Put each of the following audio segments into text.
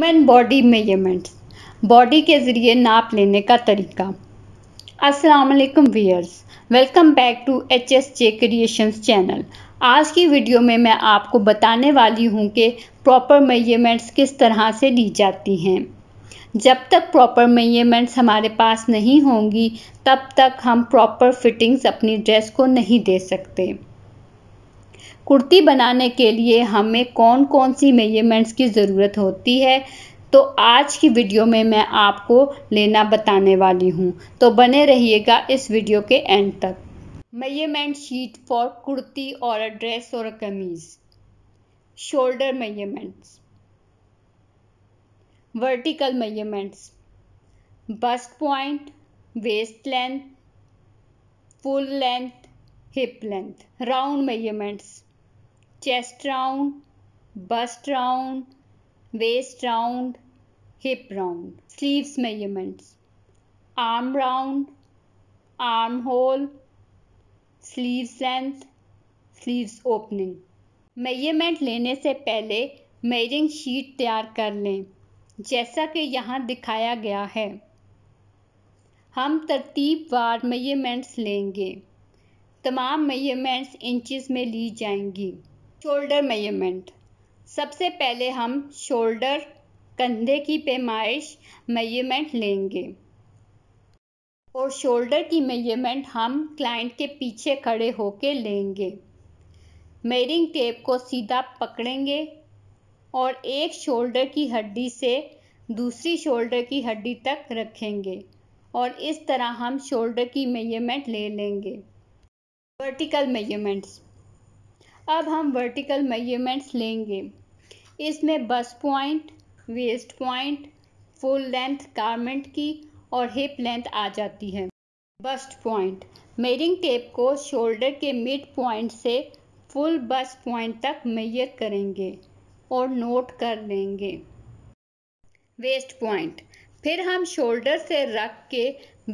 human body measurements body के ज़रिए नाप लेने का तरीका अस्सलाम वालेकुम viewers welcome back to H S J creations channel आज की वीडियो में मैं आपको बताने वाली हूँ कि प्रॉपर मेजरमेंट्स किस तरह से ली जाती हैं जब तक प्रॉपर मेजरमेंट्स हमारे पास नहीं होंगी तब तक हम प्रॉपर फिटिंग्स अपनी ड्रेस को नहीं दे सकते कुर्ती बनाने के लिए हमें कौन कौन सी मेजरमेंट्स की ज़रूरत होती है तो आज की वीडियो में मैं आपको लेना बताने वाली हूँ तो बने रहिएगा इस वीडियो के एंड तक मेजरमेंट शीट फॉर कुर्ती और ड्रेस और कमीज़ shoulder measurements vertical measurements bust point waist length full length hip length round measurements chest round bust round waist round hip round sleeves measurements arm round arm hole sleeves length sleeves opening measurement लेने से पहले measuring sheet तैयार कर लें जैसा कि यहाँ दिखाया गया है हम वार मेजरमेंट्स लेंगे तमाम मेजरमेंट्स इंचज़ में ली जाएंगी शोल्डर मेजरमेंट सबसे पहले हम शोल्डर कंधे की पैमाइश मेजरमेंट लेंगे और शोल्डर की मेजरमेंट हम क्लाइंट के पीछे खड़े होकर लेंगे मेरिंग टेप को सीधा पकड़ेंगे और एक शोल्डर की हड्डी से दूसरी शोल्डर की हड्डी तक रखेंगे और इस तरह हम शोल्डर की मेजरमेंट ले लेंगे वर्टिकल मेजरमेंट्स अब हम वर्टिकल मेजरमेंट्स लेंगे इसमें bust point waist point full length garment की और हिप लेंथ आ जाती है बस्ट पॉइंट मेरिंग टेप को शोल्डर के मिड पॉइंट से फुल बस पॉइंट तक मेजर करेंगे और नोट कर लेंगे वेस्ट पॉइंट फिर हम शोल्डर से रख के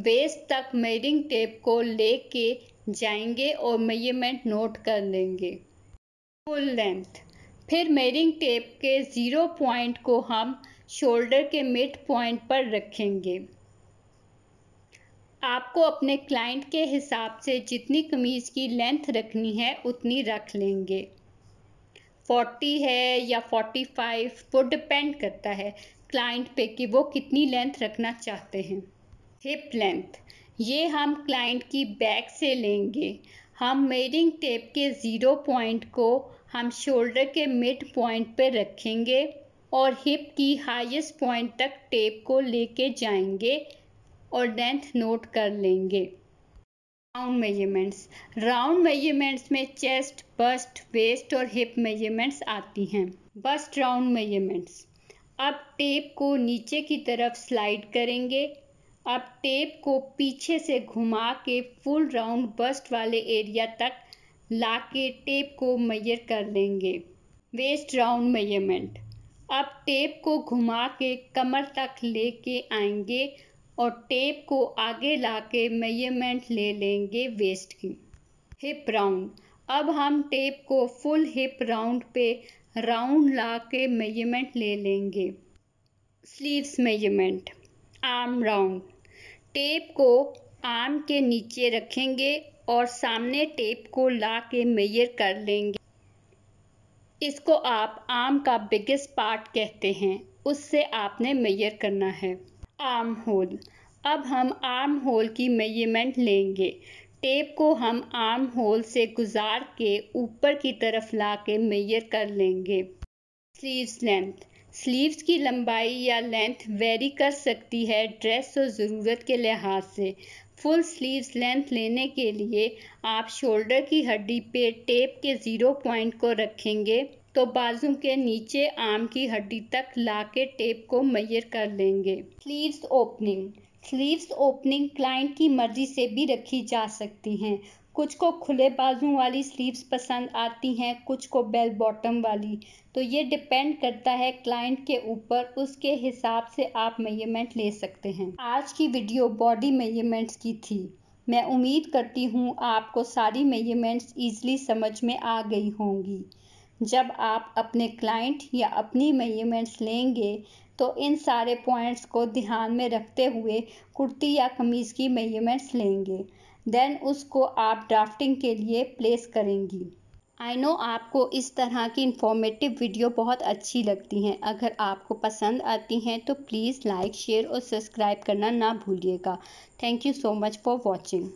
वेस्ट तक मेरिंग टेप को ले के जाएंगे और मेजरमेंट नोट कर लेंगे फुल लेंथ फिर मेरिंग टेप के ज़ीरो पॉइंट को हम शोल्डर के मिड पॉइंट पर रखेंगे आपको अपने क्लाइंट के हिसाब से जितनी कमीज़ की लेंथ रखनी है उतनी रख लेंगे 40 है या 45 वो डिपेंड करता है क्लाइंट पे कि वो कितनी लेंथ रखना चाहते हैं हिप लेंथ ये हम क्लाइंट की बैक से लेंगे हम मेरिंग टेप के ज़ीरो पॉइंट को हम शोल्डर के मिड पॉइंट पर रखेंगे और हिप की हाईएस्ट पॉइंट तक टेप को लेके जाएंगे और लेंथ नोट कर लेंगे राउंड मेजरमेंट्स राउंड मेजरमेंट्स में चेस्ट बस्ट वेस्ट और हिप मेजरमेंट्स आती हैं बस्ट राउंड मेजरमेंट्स अब टेप को नीचे की तरफ स्लाइड करेंगे अब टेप को पीछे से घुमा के फुल राउंड बस्ट वाले एरिया तक ला के टेप को मैयर कर लेंगे वेस्ट राउंड मैयरमेंट अब टेप को घुमा के कमर तक लेके आएंगे और टेप को आगे ला के मैयरमेंट ले लेंगे वेस्ट की हिप राउंड अब हम टेप को फुल हिप राउंड पे राउंड ला के मेजरमेंट ले लेंगे sleeves measurement arm round tape को आम के नीचे रखेंगे और सामने टेप को ला के मेयर कर लेंगे इसको आप आम का बिगेस्ट पार्ट कहते हैं उससे आपने मेयर करना है आम होल अब हम आर्म होल की मेजरमेंट लेंगे टेप को हम आर्म होल से गुजार के ऊपर की तरफ ला के मेयर कर लेंगे स्लीव्स लेंथ स्लीव्स की लंबाई या लेंथ वेरी कर सकती है ड्रेस और ज़रूरत के लिहाज से फुल स्लीव्स लेंथ लेने के लिए आप शोल्डर की हड्डी पे टेप के ज़ीरो पॉइंट को रखेंगे तो बाजू के नीचे आर्म की हड्डी तक लाके टेप को मैयर कर लेंगे sleeves opening sleeves opening client की मर्जी से भी रखी जा सकती हैं कुछ को खुले बाजू वाली स्लीव्स पसंद आती हैं कुछ को बेल बॉटम वाली तो ये डिपेंड करता है क्लाइंट के ऊपर उसके हिसाब से आप मेजरमेंट ले सकते हैं आज की वीडियो बॉडी मेजरमेंट्स की थी मैं उम्मीद करती हूँ आपको सारी मेजरमेंट्स ईजिली समझ में आ गई होंगी जब आप अपने क्लाइंट या अपनी मेजरमेंट्स लेंगे तो इन सारे पॉइंट्स को ध्यान में रखते हुए कुर्ती या कमीज़ की मेजरमेंट्स लेंगे देन उसको आप ड्राफ्टिंग के लिए प्लेस करेंगी आई नो आपको इस तरह की इन्फॉर्मेटिव वीडियो बहुत अच्छी लगती हैं अगर आपको पसंद आती हैं तो प्लीज़ लाइक शेयर और सब्सक्राइब करना ना भूलिएगा thank you so much for watching